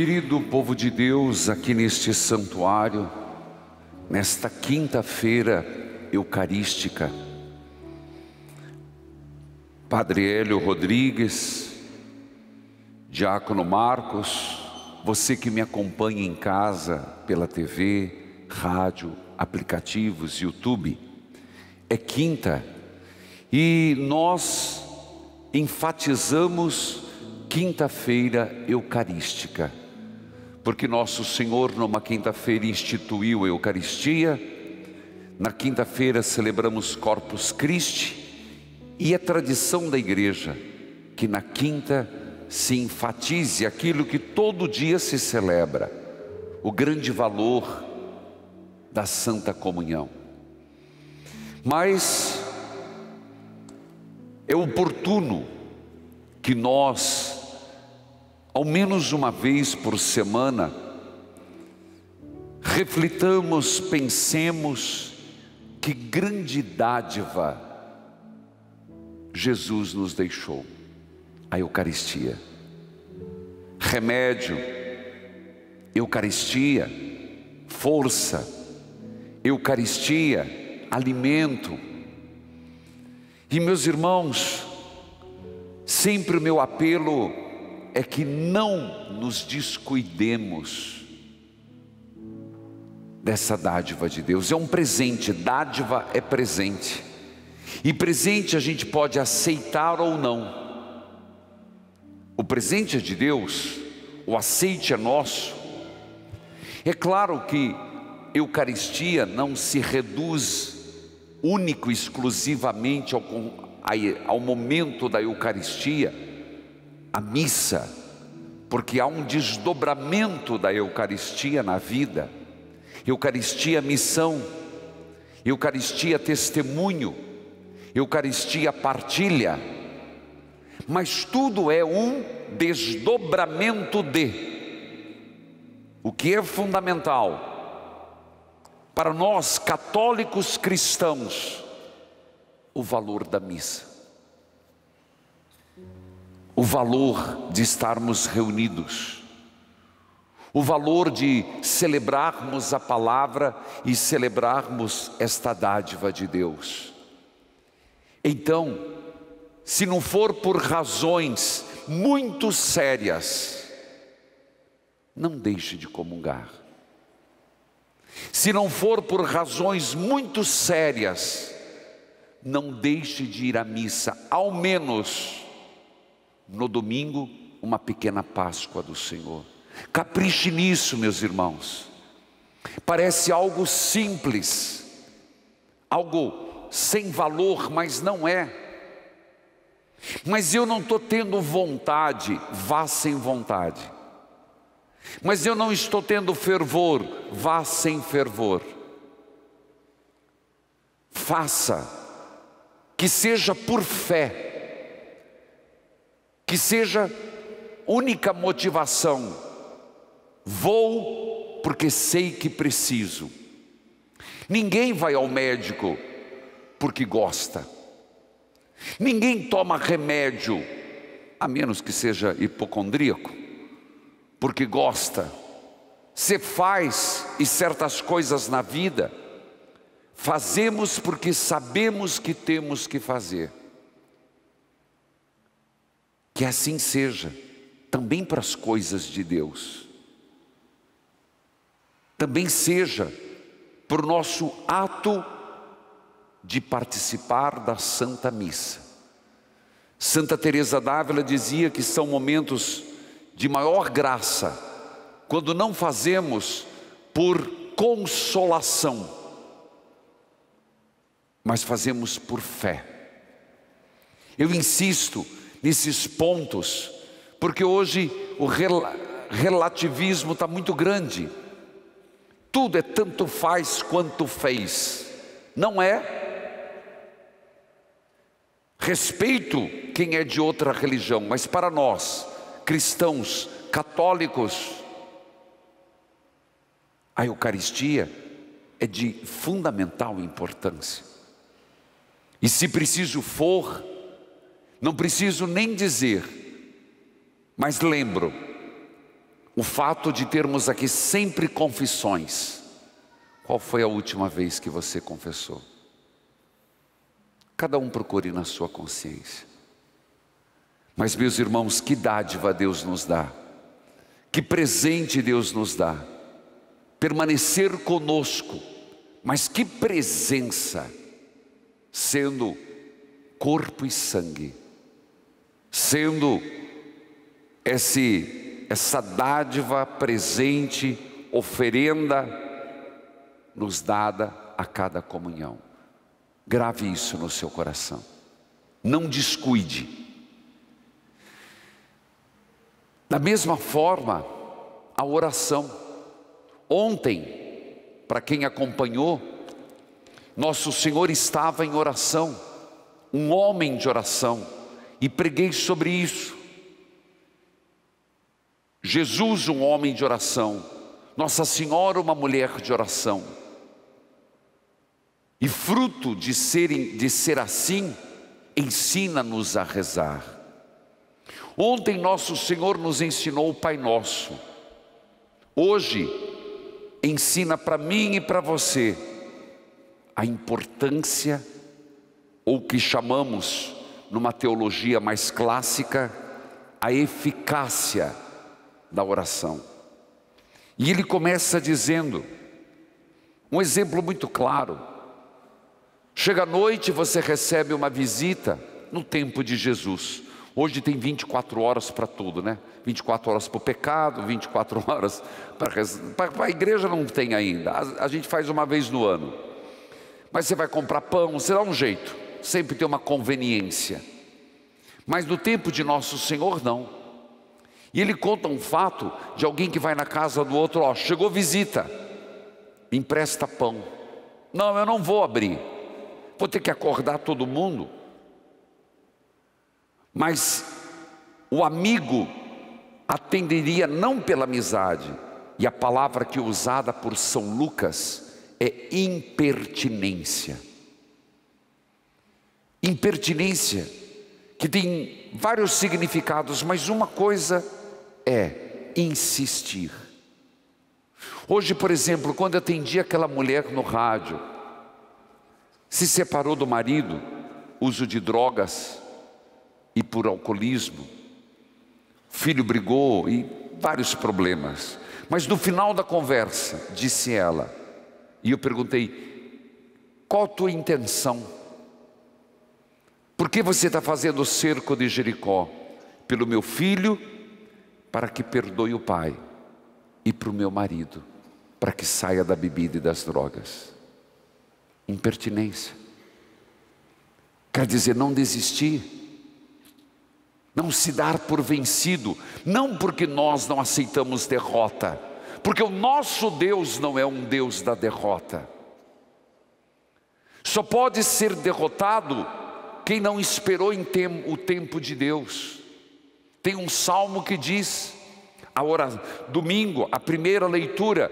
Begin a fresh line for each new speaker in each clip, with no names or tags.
Querido povo de Deus, aqui neste santuário, nesta quinta-feira eucarística, Padre Hélio Rodrigues, Diácono Marcos, você que me acompanha em casa pela TV, rádio, aplicativos, YouTube, é quinta e nós enfatizamos quinta-feira eucarística porque nosso Senhor, numa quinta-feira, instituiu a Eucaristia, na quinta-feira celebramos Corpus Christi, e é tradição da igreja que na quinta se enfatize aquilo que todo dia se celebra, o grande valor da Santa Comunhão. Mas é oportuno que nós ao menos uma vez por semana, reflitamos, pensemos que grande dádiva Jesus nos deixou a Eucaristia. Remédio, Eucaristia, força, Eucaristia, alimento. E meus irmãos, sempre o meu apelo é que não nos descuidemos dessa dádiva de Deus. É um presente, dádiva é presente. E presente a gente pode aceitar ou não. O presente é de Deus, o aceite é nosso. É claro que Eucaristia não se reduz único exclusivamente ao, ao momento da Eucaristia a missa, porque há um desdobramento da Eucaristia na vida. Eucaristia missão, Eucaristia testemunho, Eucaristia partilha. Mas tudo é um desdobramento de o que é fundamental para nós católicos cristãos, o valor da missa o valor de estarmos reunidos, o valor de celebrarmos a palavra e celebrarmos esta dádiva de Deus. Então, se não for por razões muito sérias, não deixe de comungar. Se não for por razões muito sérias, não deixe de ir à missa, ao menos no domingo, uma pequena Páscoa do Senhor. Capriche nisso, meus irmãos. Parece algo simples, algo sem valor, mas não é. Mas eu não estou tendo vontade, vá sem vontade. Mas eu não estou tendo fervor, vá sem fervor. Faça, que seja por fé que seja única motivação: vou porque sei que preciso. Ninguém vai ao médico porque gosta. Ninguém toma remédio, a menos que seja hipocondríaco, porque gosta. Você faz e certas coisas na vida, fazemos porque sabemos que temos que fazer. Que assim seja, também para as coisas de Deus. Também seja para o nosso ato de participar da Santa Missa. Santa Teresa d'Ávila dizia que são momentos de maior graça quando não fazemos por consolação, mas fazemos por fé. Eu insisto desses pontos, porque hoje o relativismo está muito grande. Tudo é tanto faz quanto fez. Não é? Respeito quem é de outra religião, mas para nós, cristãos, católicos, a Eucaristia é de fundamental importância. E se preciso for, não preciso nem dizer, mas lembro o fato de termos aqui sempre confissões. Qual foi a última vez que você confessou? Cada um procure na sua consciência. Mas, meus irmãos, que dádiva Deus nos dá, que presente Deus nos dá, permanecer conosco, mas que presença, sendo corpo e sangue sendo esse, essa dádiva presente, oferenda, nos dada a cada comunhão. Grave isso no seu coração. Não descuide. Da mesma forma, a oração. Ontem, para quem acompanhou, nosso Senhor estava em oração, um homem de oração e preguei sobre isso. Jesus, um homem de oração, Nossa Senhora, uma mulher de oração. E fruto de ser, de ser assim, ensina-nos a rezar. Ontem nosso Senhor nos ensinou o Pai Nosso. Hoje, ensina para mim e para você a importância, ou o que chamamos numa teologia mais clássica, a eficácia da oração. E ele começa dizendo, um exemplo muito claro. Chega à noite, você recebe uma visita no tempo de Jesus. Hoje tem 24 horas para tudo, né? 24 horas para o pecado, 24 horas para a igreja não tem ainda. A, a gente faz uma vez no ano. Mas você vai comprar pão, você dá um jeito sempre tem uma conveniência. Mas no tempo de nosso Senhor, não. E ele conta um fato de alguém que vai na casa do outro, ó, chegou visita, me empresta pão. Não, eu não vou abrir. Vou ter que acordar todo mundo. Mas o amigo atenderia não pela amizade, e a palavra que é usada por São Lucas é impertinência impertinência, que tem vários significados, mas uma coisa é insistir. Hoje, por exemplo, quando eu atendi aquela mulher no rádio, se separou do marido, uso de drogas e por alcoolismo, filho brigou e vários problemas. Mas no final da conversa, disse ela, e eu perguntei: qual a tua intenção? Por que você está fazendo o cerco de Jericó? Pelo meu filho, para que perdoe o pai, e para o meu marido, para que saia da bebida e das drogas. Impertinência. Quer dizer, não desistir não se dar por vencido, não porque nós não aceitamos derrota, porque o nosso Deus não é um Deus da derrota. Só pode ser derrotado quem não esperou tem, o tempo de Deus? Tem um salmo que diz, a hora, domingo, a primeira leitura,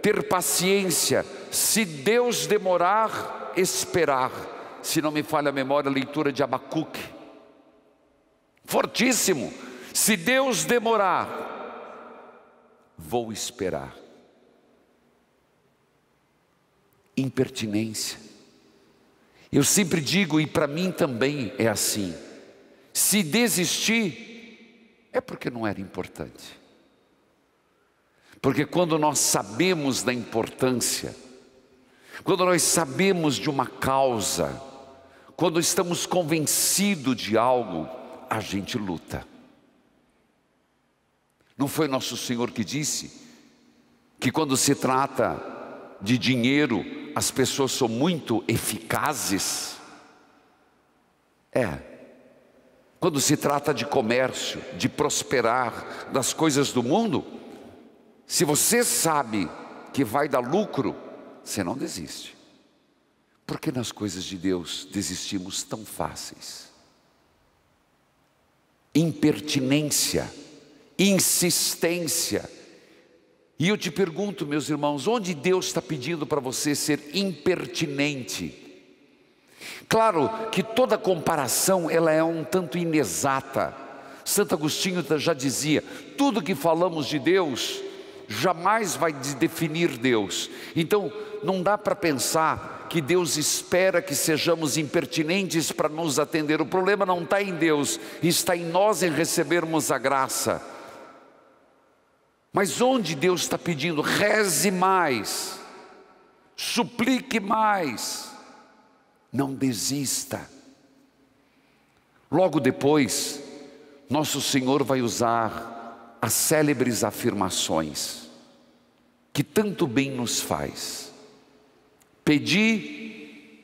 ter paciência, se Deus demorar, esperar. Se não me falha a memória, a leitura de Abacuque. Fortíssimo. Se Deus demorar, vou esperar. Impertinência eu sempre digo, e para mim também é assim: se desistir, é porque não era importante. Porque quando nós sabemos da importância, quando nós sabemos de uma causa, quando estamos convencidos de algo, a gente luta. Não foi nosso Senhor que disse que quando se trata de dinheiro, as pessoas são muito eficazes? É. Quando se trata de comércio, de prosperar, das coisas do mundo, se você sabe que vai dar lucro, você não desiste. Porque nas coisas de Deus desistimos tão fáceis? Impertinência, insistência, e eu te pergunto, meus irmãos, onde Deus está pedindo para você ser impertinente? Claro que toda comparação ela é um tanto inexata. Santo Agostinho já dizia: tudo que falamos de Deus jamais vai definir Deus. Então, não dá para pensar que Deus espera que sejamos impertinentes para nos atender. O problema não está em Deus, está em nós em recebermos a graça. Mas onde Deus está pedindo? Reze mais, suplique mais, não desista. Logo depois, nosso Senhor vai usar as célebres afirmações que tanto bem nos faz. Pedi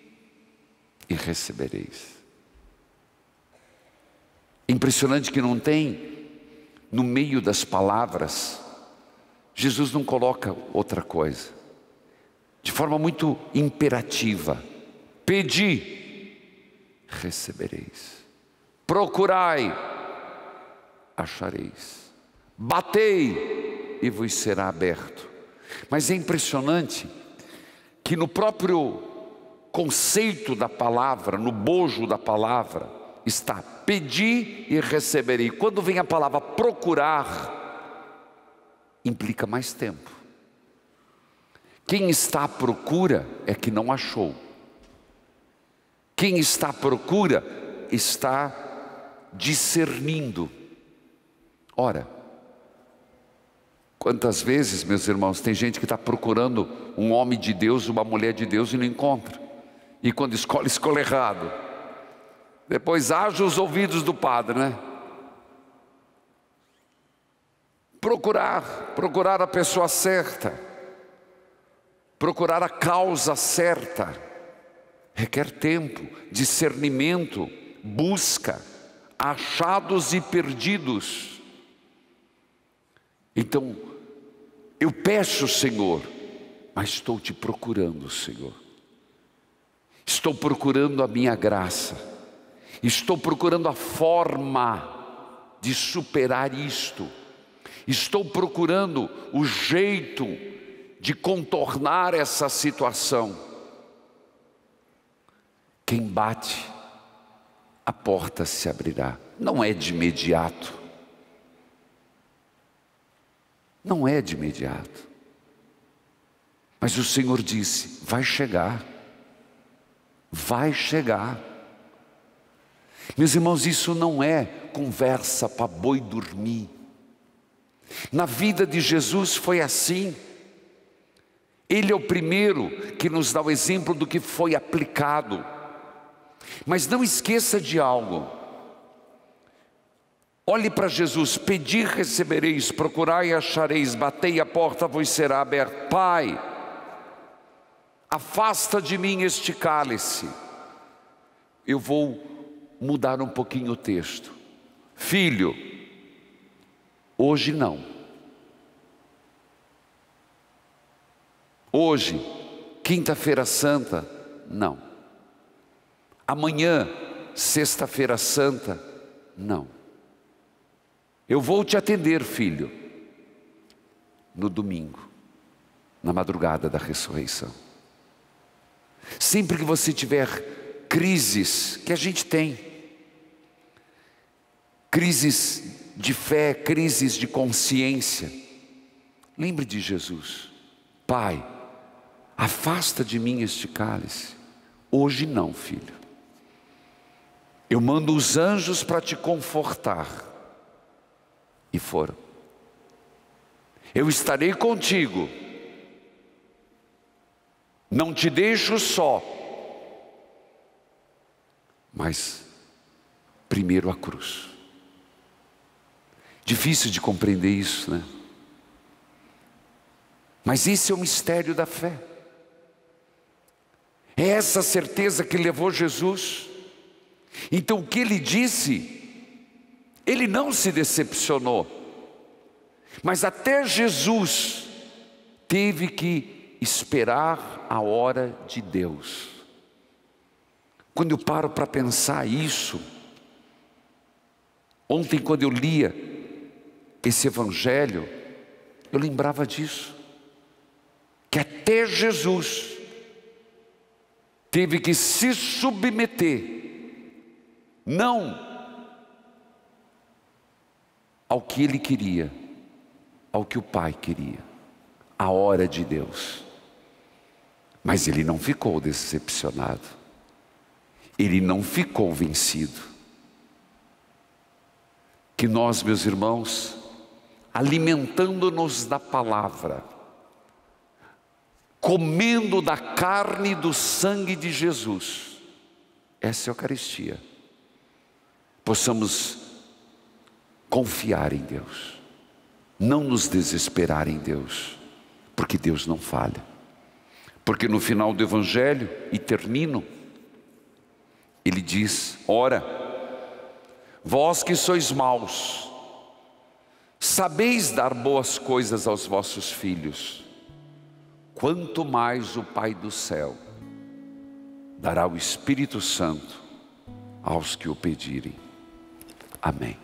e recebereis. Impressionante que não tem no meio das palavras Jesus não coloca outra coisa, de forma muito imperativa: pedi, recebereis, procurai, achareis, batei e vos será aberto. Mas é impressionante que no próprio conceito da palavra, no bojo da palavra, está pedi e receberei. Quando vem a palavra procurar, implica mais tempo. Quem está à procura é que não achou. Quem está à procura está discernindo. Ora, quantas vezes, meus irmãos, tem gente que está procurando um homem de Deus, uma mulher de Deus e não encontra. E quando escolhe, escolhe errado. Depois haja os ouvidos do padre, né? Procurar, procurar a pessoa certa, procurar a causa certa, requer tempo, discernimento, busca, achados e perdidos. Então, eu peço, Senhor, mas estou te procurando, Senhor. Estou procurando a minha graça. Estou procurando a forma de superar isto. Estou procurando o jeito de contornar essa situação. Quem bate, a porta se abrirá. Não é de imediato. Não é de imediato. Mas o Senhor disse: vai chegar. Vai chegar. Meus irmãos, isso não é conversa para boi dormir. Na vida de Jesus foi assim. Ele é o primeiro que nos dá o exemplo do que foi aplicado. Mas não esqueça de algo. Olhe para Jesus: pedi, recebereis, procurai e achareis, batei a porta, vos será aberta. Pai, afasta de mim este cálice. Eu vou mudar um pouquinho o texto. Filho, Hoje não. Hoje, quinta-feira santa, não. Amanhã, sexta-feira santa, não. Eu vou te atender, filho, no domingo, na madrugada da ressurreição. Sempre que você tiver crises, que a gente tem, crises de fé, crises de consciência. Lembre de Jesus, Pai, afasta de mim este cálice. Hoje não, filho. Eu mando os anjos para te confortar. E foram. Eu estarei contigo. Não te deixo só. Mas primeiro a cruz. Difícil de compreender isso, né? Mas esse é o mistério da fé. É essa certeza que levou Jesus. Então o que ele disse, ele não se decepcionou. Mas até Jesus teve que esperar a hora de Deus. Quando eu paro para pensar isso, ontem quando eu lia esse evangelho, eu lembrava disso. Que até Jesus teve que se submeter, não ao que ele queria, ao que o Pai queria, à hora de Deus. Mas ele não ficou decepcionado, ele não ficou vencido. Que nós, meus irmãos, alimentando-nos da palavra, comendo da carne e do sangue de Jesus. Essa é a Eucaristia. Possamos confiar em Deus, não nos desesperar em Deus, porque Deus não falha. Porque no final do Evangelho, e termino, ele diz: Ora, vós que sois maus, Sabeis dar boas coisas aos vossos filhos, quanto mais o Pai do céu dará o Espírito Santo aos que o pedirem. Amém.